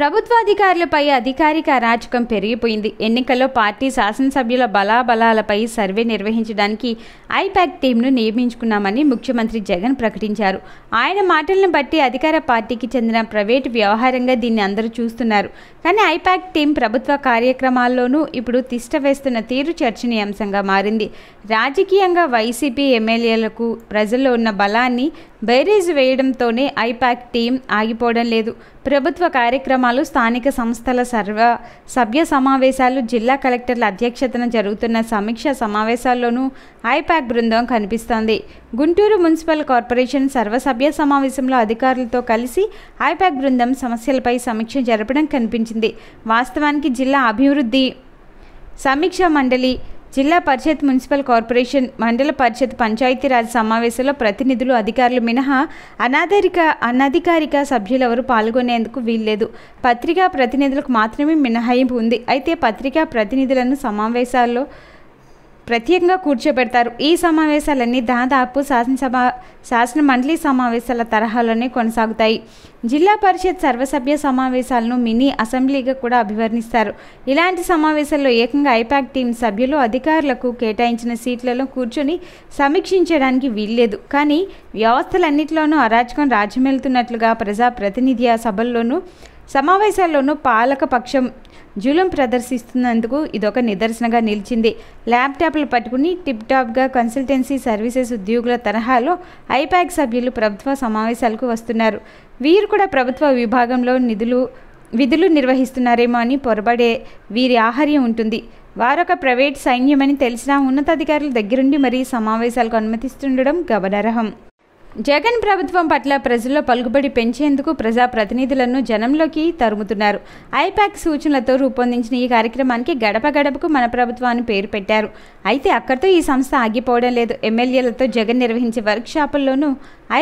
ప్రభుత్వాధికారులపై అధికారిక అరాచకం పెరిగిపోయింది ఎన్నికల్లో పార్టీ శాసనసభ్యుల బలాబలాలపై సర్వే నిర్వహించడానికి ఐపాక్ టీంను నియమించుకున్నామని ముఖ్యమంత్రి జగన్ ప్రకటించారు ఆయన మాటలను బట్టి అధికార పార్టీకి చెందిన ప్రైవేటు వ్యవహారంగా దీన్ని అందరూ చూస్తున్నారు కానీ ఐపాక్ టీం ప్రభుత్వ కార్యక్రమాల్లోనూ ఇప్పుడు తిష్ట తీరు చర్చనీయాంశంగా మారింది రాజకీయంగా వైసీపీ ఎమ్మెల్యేలకు ప్రజల్లో ఉన్న బలాన్ని బైరేజ్ వేయడంతోనే ఐపాక్ టీం ఆగిపోవడం లేదు ప్రభుత్వ కార్యక్రమాలు స్థానిక సంస్థల సర్వ సభ్య సమావేశాలు జిల్లా కలెక్టర్ల అధ్యక్షతన జరుగుతున్న సమీక్ష సమావేశాల్లోనూ ఐపాక్ బృందం కనిపిస్తోంది గుంటూరు మున్సిపల్ కార్పొరేషన్ సర్వసభ్య సమావేశంలో అధికారులతో కలిసి ఐపాక్ బృందం సమస్యలపై సమీక్ష జరపడం కనిపించింది వాస్తవానికి జిల్లా అభివృద్ధి సమీక్ష మండలి జిల్లా పరిషత్ మున్సిపల్ కార్పొరేషన్ మండల పరిషత్ పంచాయతీరాజ్ సమావేశంలో ప్రతినిధులు అధికారులు మినహా అనాధరిక అనధికారిక సభ్యులెవరూ పాల్గొనేందుకు వీల్లేదు పత్రికా ప్రతినిధులకు మాత్రమే మినహాయింపు ఉంది అయితే పత్రికా ప్రతినిధులను సమావేశాల్లో ప్రత్యేకంగా కూర్చోబెడతారు ఈ సమావేశాలన్నీ దాదాపు శాసనసభ శాసన మండలి సమావేశాల తరహాలోనే కొనసాగుతాయి జిల్లా పరిషత్ సర్వసభ్య సమావేశాలను మినీ అసెంబ్లీగా కూడా అభివర్ణిస్తారు ఇలాంటి సమావేశాల్లో ఏకంగా ఐపాక్ టీం సభ్యులు అధికారులకు కేటాయించిన సీట్లలో కూర్చొని సమీక్షించడానికి వీల్లేదు కానీ వ్యవస్థలన్నింటిలోనూ అరాచకం రాజ్యమెళ్తున్నట్లుగా ప్రజాప్రతినిధి సభల్లోనూ సమావేశాల్లోనూ పాలకపక్షం జులుం ప్రదర్శిస్తున్నందుకు ఇదొక నిదర్శనగా నిలిచింది ల్యాప్టాప్లు పట్టుకుని టిప్ టాప్గా కన్సల్టెన్సీ సర్వీసెస్ ఉద్యోగుల తరహాలో ఐపాక్ సభ్యులు ప్రభుత్వ సమావేశాలకు వస్తున్నారు వీరు కూడా ప్రభుత్వ విభాగంలో నిధులు విధులు నిర్వహిస్తున్నారేమో అని పొరబడే వీరి ఆహార్యం ఉంటుంది వారొక ప్రైవేట్ సైన్యమని తెలిసినా ఉన్నతాధికారుల దగ్గరుండి మరీ సమావేశాలకు అనుమతిస్తుండడం గమనార్హం జగన్ ప్రభుత్వం పట్ల ప్రజల్లో పలుకుబడి పెంచేందుకు ప్రజాప్రతినిధులను జనంలోకి తరుముతున్నారు ఐపాక్ సూచనలతో రూపొందించిన ఈ కార్యక్రమానికి గడప గడపకు మన ప్రభుత్వాన్ని పేరు పెట్టారు అయితే అక్కడితో ఈ సంస్థ ఆగిపోవడం లేదు ఎమ్మెల్యేలతో జగన్ నిర్వహించే వర్క్షాపుల్లోనూ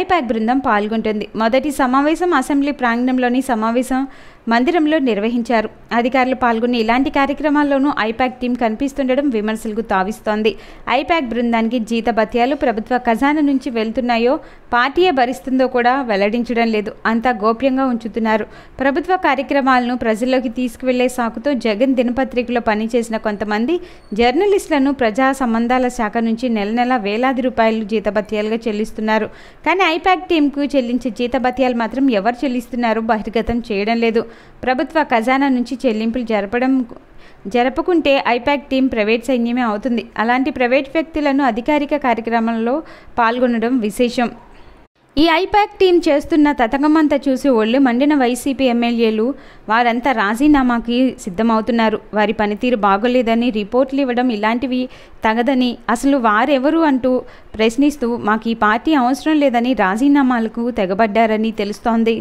ఐపాక్ బృందం పాల్గొంటుంది మొదటి సమావేశం అసెంబ్లీ ప్రాంగణంలోని సమావేశం మందిరంలో నిర్వహించారు అధికారులు పాల్గొన్న ఇలాంటి కార్యక్రమాల్లోనూ ఐపాక్ టీం కనిపిస్తుండడం విమర్శలకు తావిస్తోంది ఐపాక్ బృందానికి జీతభత్యాలు ప్రభుత్వ ఖజానా నుంచి వెళ్తున్నాయో పార్టీయే భరిస్తుందో కూడా వెల్లడించడం లేదు అంతా గోప్యంగా ఉంచుతున్నారు ప్రభుత్వ కార్యక్రమాలను ప్రజల్లోకి తీసుకువెళ్లే సాకుతో జగన్ దినపత్రికలో పనిచేసిన కొంతమంది జర్నలిస్టులను ప్రజా సంబంధాల శాఖ నుంచి నెల నెల వేలాది రూపాయలు జీతభత్యాలుగా చెల్లిస్తున్నారు కానీ ఐపాక్ టీంకు చెల్లించే జీతభత్యాలు మాత్రం ఎవరు చెల్లిస్తున్నారో బహిర్గతం చేయడం లేదు ప్రభుత్వ ఖజానా నుంచి చెల్లింపులు జరపడం జరపకుంటే ఐపాక్ టీం ప్రైవేట్ సైన్యమే అవుతుంది అలాంటి ప్రైవేట్ వ్యక్తులను అధికారిక కార్యక్రమంలో పాల్గొనడం విశేషం ఈ ఐపాక్ టీం చేస్తున్న తతకమంతా చూసి ఒళ్ళు మండిన వైసీపీ ఎమ్మెల్యేలు వారంతా రాజీనామాకి సిద్ధమవుతున్నారు వారి పనితీరు బాగోలేదని రిపోర్ట్లు ఇవ్వడం ఇలాంటివి తగదని అసలు వారెవరు అంటూ ప్రశ్నిస్తూ మాకు ఈ పార్టీ అవసరం లేదని రాజీనామాలకు తెగబడ్డారని తెలుస్తోంది